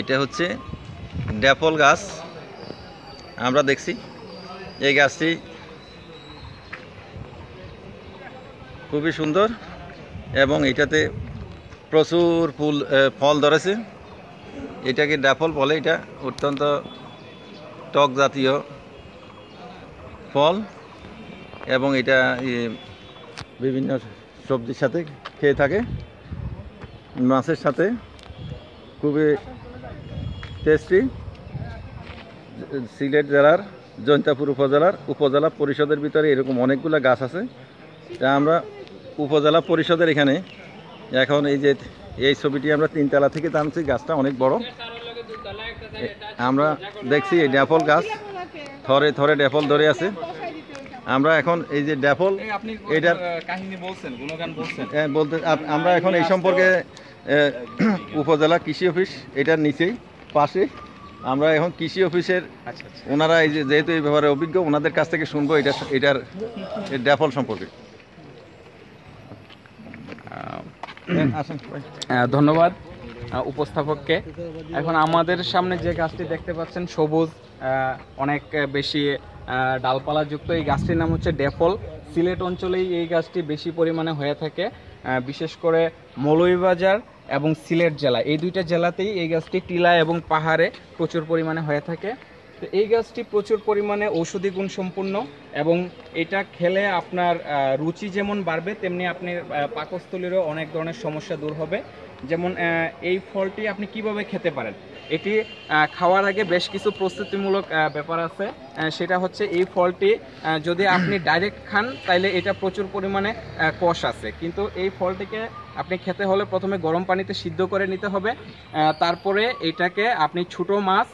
এটা হচ্ছে ড্যাপল গাছ আমরা দেখছি এই গাছটি খুবই সুন্দর এবং এটাতে প্রচুর ফুল ফল ধরেছে এটাকে ড্যাফল বলে এটা অত্যন্ত টক জাতীয় ফল এবং এটা বিভিন্ন সবজির সাথে খেয়ে থাকে মাছের সাথে খুবই টেস্টি সিলেট জেলার জয়ন্তাপুর উপজেলার উপজেলা পরিষদের ভিতরে এরকম অনেকগুলো গাছ আছে যা আমরা উপজেলা পরিষদের এখানে এখন এই যে এই ছবিটি আমরা তিনতলা থেকে টানছি গাছটা অনেক বড় আমরা দেখছি এই ড্যাফল গাছ থরে থরে ড্যাফল ধরে আছে আমরা এখন এই যে ড্যাফল এটার বলতে আমরা এখন এই সম্পর্কে উপজেলা কৃষি অফিস এটার নিচেই পাশে আমরা এখন কৃষি অফিসের আচ্ছা, আচ্ছা। ওনারা এই যেহেতু এই ব্যাপারে অভিজ্ঞ ওনাদের কাছ থেকে শুনবো এটা এটার ডেফল সম্পর্কে হ্যাঁ, ধন্যবাদ উপস্থাপককে এখন আমাদের সামনে যে গাছটি দেখতে পাচ্ছেন সবুজ অনেক বেশি ডালপালাযুক্ত এই গাছটির নাম হচ্ছে ড্যাফল সিলেট অঞ্চলেই এই গাছটি বেশি পরিমাণে হয়ে থাকে বিশেষ করে মৌলভীবাজার এবং সিলেট জেলা এই দুইটা জেলাতেই এই গাছটি টিলা এবং পাহাড়ে প্রচুর পরিমাণে হয়ে থাকে তো এই গাছটি প্রচুর পরিমাণে ঔষধি গুণ সম্পূর্ণ এবং এটা খেলে আপনার রুচি যেমন বাড়বে তেমনি আপনি পাকস্থলীরও অনেক ধরনের সমস্যা দূর হবে যেমন এই ফলটি আপনি কিভাবে খেতে পারেন এটি খাওয়ার আগে বেশ কিছু প্রস্তুতিমূলক ব্যাপার আছে সেটা হচ্ছে এই ফলটি যদি আপনি ডাইরেক্ট খান তাইলে এটা প্রচুর পরিমাণে কষ আছে কিন্তু এই ফলটিকে আপনি খেতে হলে প্রথমে গরম পানিতে সিদ্ধ করে নিতে হবে তারপরে এটাকে আপনি ছোটো মাছ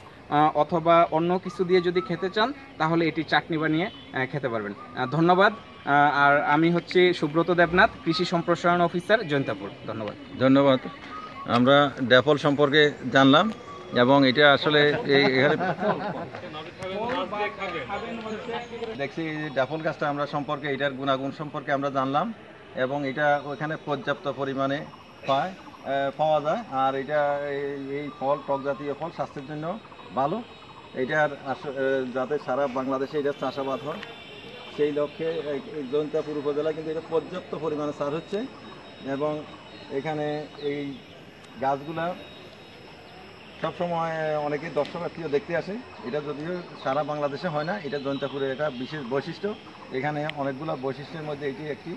অথবা অন্য কিছু দিয়ে যদি খেতে চান তাহলে এটি চাটনি বানিয়ে খেতে পারবেন ধন্যবাদ আর আমি হচ্ছে সুব্রত দেবনাথ কৃষি সম্প্রসারণ অফিসার জয়ন্তাপুর ধন্যবাদ ধন্যবাদ আমরা ড্যাফল সম্পর্কে জানলাম এবং এটা আসলে এখানে দেখছি ডাফল গাছটা আমরা সম্পর্কে এটার গুণাগুণ সম্পর্কে আমরা জানলাম এবং এটা ওখানে পর্যাপ্ত পরিমাণে পায় পাওয়া যায় আর এটা এই ফল টক জাতীয় ফল স্বাস্থ্যের জন্য ভালো এটার যাতে সারা বাংলাদেশে এটা চাষাবাদ হয় সেই লক্ষ্যে জৈন্তাপুর উপজেলা কিন্তু এটা পর্যাপ্ত পরিমাণে সার হচ্ছে এবং এখানে এই গাছগুলা সবসময় অনেকে দর্শকার্থীও দেখতে আসে এটা যদিও সারা বাংলাদেশে হয় না এটা জয়ন্তাপুরের একটা বিশেষ বৈশিষ্ট্য এখানে অনেকগুলো বৈশিষ্ট্যের মধ্যে এটি একটি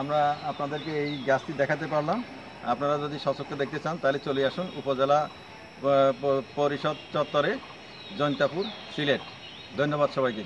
আমরা আপনাদেরকে এই গাছটি দেখাতে পারলাম আপনারা যদি সচক্ষে দেখতে চান তাহলে চলে আসুন উপজেলা পরিষদ চত্বরে জয়ন্তাপুর সিলেট ধন্যবাদ সবাইকে